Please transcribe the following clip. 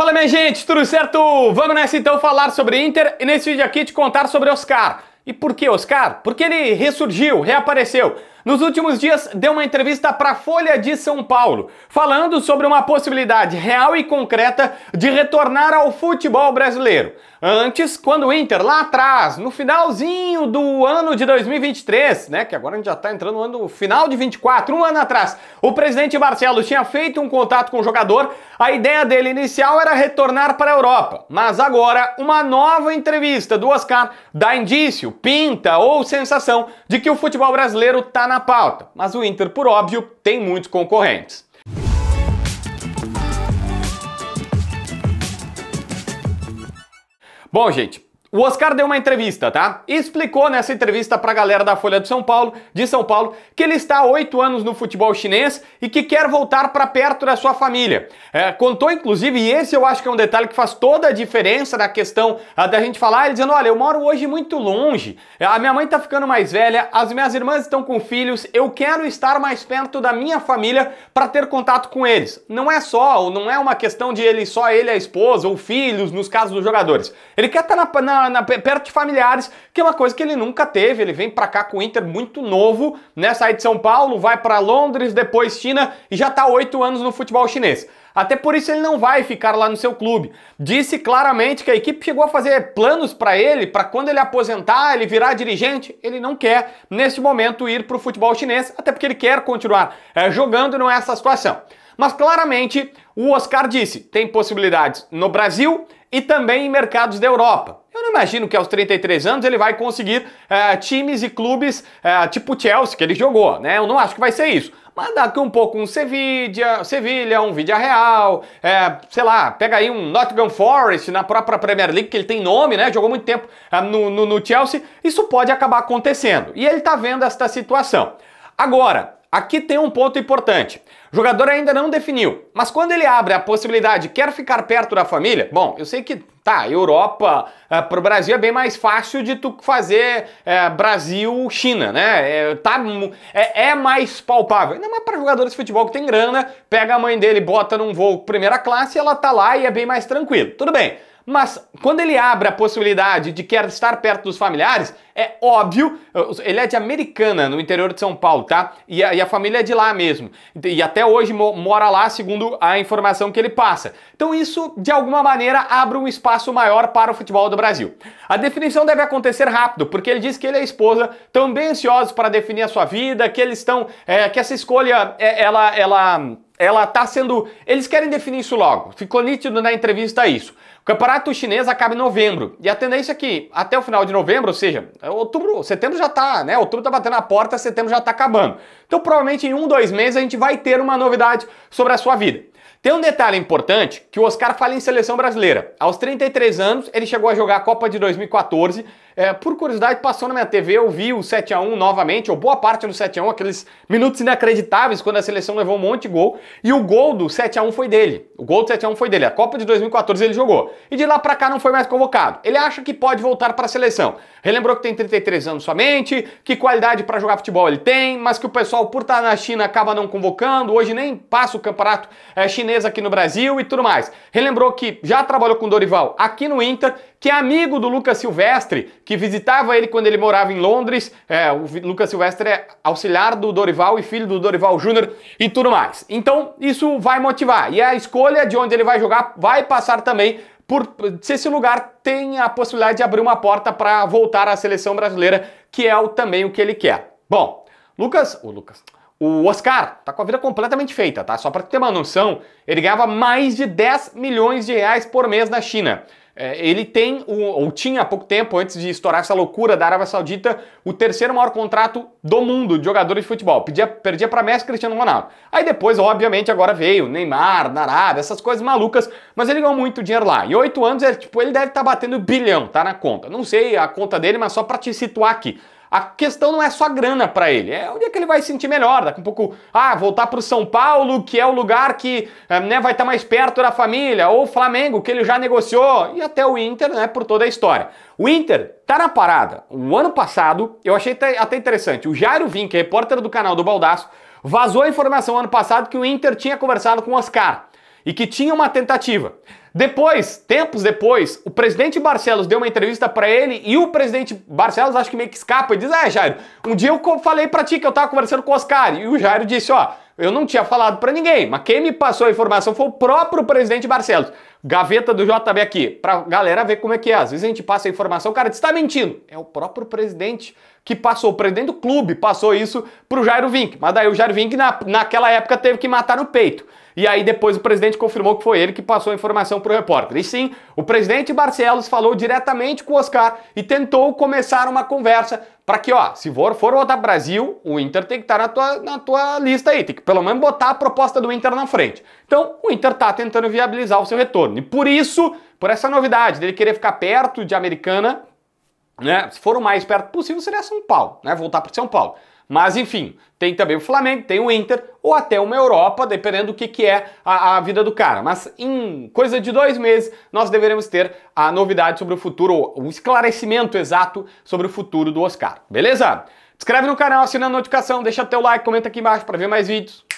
Fala minha gente, tudo certo? Vamos nessa então falar sobre Inter e nesse vídeo aqui te contar sobre Oscar. E por que Oscar? Porque ele ressurgiu, reapareceu. Nos últimos dias deu uma entrevista para a Folha de São Paulo, falando sobre uma possibilidade real e concreta de retornar ao futebol brasileiro. Antes, quando o Inter, lá atrás, no finalzinho do ano de 2023, né, que agora a gente já está entrando no ano final de 24, um ano atrás, o presidente Barcelos tinha feito um contato com o jogador, a ideia dele inicial era retornar para a Europa. Mas agora, uma nova entrevista do Oscar dá indício, pinta ou sensação de que o futebol brasileiro está na pauta. Mas o Inter, por óbvio, tem muitos concorrentes. Bom, gente, o Oscar deu uma entrevista, tá? E explicou nessa entrevista pra galera da Folha de São Paulo, de São Paulo, que ele está há oito anos no futebol chinês e que quer voltar para perto da sua família. É, contou, inclusive, e esse eu acho que é um detalhe que faz toda a diferença na questão a, ah, da gente falar, ele dizendo, olha, eu moro hoje muito longe, é, a minha mãe tá ficando mais velha, as minhas irmãs estão com filhos, eu quero estar mais perto da minha família para ter contato com eles. Não é só, não é uma questão de ele, só ele, a esposa ou filhos, nos casos dos jogadores. Ele quer estar tá na, na na, perto de familiares, que é uma coisa que ele nunca teve. Ele vem para cá com o Inter muito novo, né? Sai de São Paulo, vai para Londres, depois China e já está oito anos no futebol chinês. Até por isso ele não vai ficar lá no seu clube. Disse claramente que a equipe chegou a fazer planos para ele, para quando ele aposentar, ele virar dirigente. Ele não quer, neste momento, ir para o futebol chinês, até porque ele quer continuar é, jogando, não é essa situação. Mas claramente o Oscar disse: tem possibilidades no Brasil e também em mercados da Europa. Eu não imagino que aos 33 anos ele vai conseguir é, times e clubes é, tipo Chelsea, que ele jogou, né? Eu não acho que vai ser isso. Mas daqui um pouco um Sevilla, Sevilha, um Vidia Real, é, eh, sei lá, pega aí um Nottingham Forest na própria Premier League, que ele tem nome, né? Jogou muito tempo no, no, no Chelsea. Isso pode acabar acontecendo. E ele tá vendo esta situação. Agora, Aqui tem um ponto importante. O jogador ainda não definiu, mas quando ele abre a possibilidade, quer ficar perto da família? Bom, eu sei que tá, Europa, é, pro Brasil é bem mais fácil de tu fazer é, Brasil-China, né? É, tá, é, é, mais palpável. Ainda mais para jogadores de futebol que tem grana, pega a mãe dele, bota num voo primeira classe, ela tá lá e é bem mais tranquilo. Tudo bem. Mas quando ele abre a possibilidade de quer estar perto dos familiares, é óbvio, eh, ele é de Americana, no interior de São Paulo, tá? E a, e a família é de lá mesmo. E até hoje mo mora lá, segundo a informação que ele passa. Então isso, de alguma maneira, abre um espaço maior para o futebol do Brasil. A definição deve acontecer rápido, porque ele diz que ele e a esposa estão bem ansiosos para definir a sua vida, que eles estão, é, que essa escolha, é, ela, ela, ela tá sendo, eles querem definir isso logo. Ficou nítido na entrevista isso campeonato chinês acaba em novembro. E a tendência é que até o final de novembro, ou seja, é outubro, setembro já tá, né? Outubro tá batendo a porta, setembro já tá acabando. Então provavelmente em um, dois meses a gente vai ter uma novidade sobre a sua vida. Tem um detalhe importante que o Oscar fala em seleção brasileira. Aos 33 anos, ele chegou a jogar a Copa de 2014. É, por curiosidade, passou na minha TV, eu vi o 7 a 1 novamente, ou boa parte do 7 a 1 aqueles minutos inacreditáveis quando a seleção levou um monte de gol. E o gol do 7 a 1 foi dele. O gol do 7 a 1 foi dele. A Copa de 2014 ele jogou. E de lá pra cá não foi mais convocado. Ele acha que pode voltar para a seleção. Relembrou que tem 33 anos somente, que qualidade para jogar futebol ele tem, mas que o pessoal, por estar na China, acaba não convocando. Hoje nem passa o campeonato é, chinês Menezes aqui no Brasil e tudo mais. Relembrou que já trabalhou com Dorival aqui no Inter, que é amigo do Lucas Silvestre, que visitava ele quando ele morava em Londres. É, o Lucas Silvestre é auxiliar do Dorival e filho do Dorival Júnior e tudo mais. Então, isso vai motivar. E é a escolha de onde ele vai jogar vai passar também por se esse lugar tem a possibilidade de abrir uma porta para voltar à seleção brasileira, que é o, também o que ele quer. Bom, Lucas, o Lucas, o Oscar tá com a vida completamente feita, tá? Só para ter uma noção, ele ganhava mais de 10 milhões de reais por mês na China. É, ele tem, ou tinha há pouco tempo, antes de estourar essa loucura da Arábia Saudita, o terceiro maior contrato do mundo de jogadores de futebol. Pedia, perdia para Messi e Cristiano Ronaldo. Aí depois, obviamente, agora veio Neymar, Narada, essas coisas malucas, mas ele ganhou muito dinheiro lá. Em oito anos, ele, tipo, ele deve estar tá batendo bilhão, tá na conta. Não sei a conta dele, mas só para te situar aqui. A questão não é só grana para ele, é onde é que ele vai se sentir melhor. Daqui um pouco, ah, voltar para o São Paulo, que é o lugar que eh, né, vai estar tá mais perto da família, ou Flamengo, que ele já negociou, e até o Inter, né, por toda a história. O Inter tá na parada. O ano passado, eu achei até interessante, o Jairo Vink, é repórter do canal do Baldaço, vazou a informação ano passado que o Inter tinha conversado com o Oscar e que tinha uma tentativa. Depois, tempos depois, o presidente Barcelos deu uma entrevista para ele e o presidente Barcelos acho que meio que escapa e diz: "É, Jairo, um dia eu falei para ti que eu tava conversando com o Oscar". E o Jairo disse: "Ó, eu não tinha falado para ninguém, mas quem me passou a informação foi o próprio presidente Barcelos. Gaveta do JB aqui, pra galera ver como é que é. Às vezes a gente passa a informação, o cara está mentindo. É o próprio presidente que passou, o presidente do clube passou isso pro Jairo Vink. Mas daí o Jairo Vink na, naquela época teve que matar no peito. E aí depois o presidente confirmou que foi ele que passou a informação pro repórter. E sim, o presidente Barcelos falou diretamente com o Oscar e tentou começar uma conversa para que, ó, se for, for voltar pro Brasil, o Inter tem que estar tá na, tua, na tua lista aí, tem que pelo menos botar a proposta do Inter na frente. Então, o Inter tá tentando viabilizar o seu retorno. E por isso, por essa novidade dele querer ficar perto de Americana, né? Se for o mais perto possível, seria São Paulo, né? Voltar para São Paulo. Mas enfim, tem também o Flamengo, tem o Inter, ou até uma Europa, dependendo do que, que é a, a, vida do cara. Mas em coisa de dois meses, nós deveremos ter a novidade sobre o futuro, o esclarecimento exato sobre o futuro do Oscar, beleza? Inscreve no canal, assina a notificação, deixa teu like, comenta aqui embaixo para ver mais vídeos.